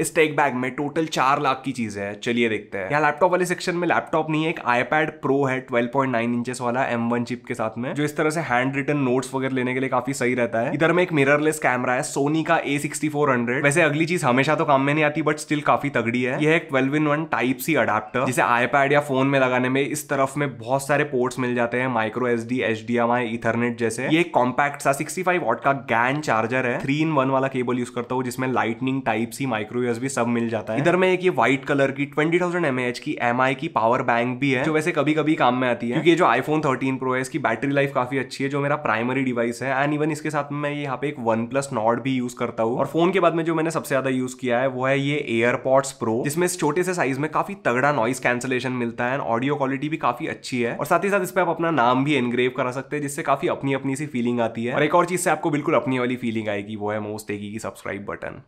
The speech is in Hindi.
इस टेक बैग में टोटल चार लाख की चीज है चलिए देखते हैं यहाँ लैपटॉप वाले सेक्शन में लैपटॉप नहीं है एक आईपैड प्रो है 12.9 पॉइंट इंचेस वाला वन चिप के साथ में जो इस तरह से हैंड रिटन नोट्स वगैरह लेने के लिए काफी सही रहता है इधर में एक मिररलेस कैमरा है सोनी का ए वैसे अगली चीज हमेशा तो काम में नहीं आती बट स्टिल काफी तगड़ी है यह एक twelve in one type C adapter जिसे आईपैड या फोन में लगाने में इस तरफ में बहुत सारे पोर्ट्स मिल जाते हैं micro S D H D M I ethernet जैसे ये कॉम्पैक्ट सा सिक्सटी फाइव वॉट का गैन चार्जर है थ्री इन वन वाला केबल यूज करता हूँ जिसमें lightning type C micro USB सब मिल जाता है इधर में एक ये व्हाइट कलर की ट्वेंटी थाउजेंड एम एच की एम आई की पावर बैंक भी है जो वैसे कभी कभी काम में आती है क्योंकि ये जो आईफोन थर्टीन प्रो है इसकी बैटरी लाइफ काफी अच्छी है जो मेरा प्राइमरी डिवाइस है एंड इवन इसके साथ मैं यहाँ पे एक वन प्लस नॉट भी यूज करता हूँ और फोन के बाद में जो मैंने सबसे ज्यादा यूज किया है वो है ये एयरपॉड्स प्रो जिसमें इस छोटे से साइज में काफी तगड़ा नॉइस कैंसिलेशन मिलता है ऑडियो क्वालिटी भी काफी अच्छी है और साथ ही साथ इस पर आप अपना नाम भी एनग्रेव करा सकते हैं जिससे काफी अपनी अपनी सी फीलिंग आती है और एक और चीज से आपको बिल्कुल अपनी वाली फीलिंग आएगी वो है मोस्ट एगी की सब्सक्राइब बटन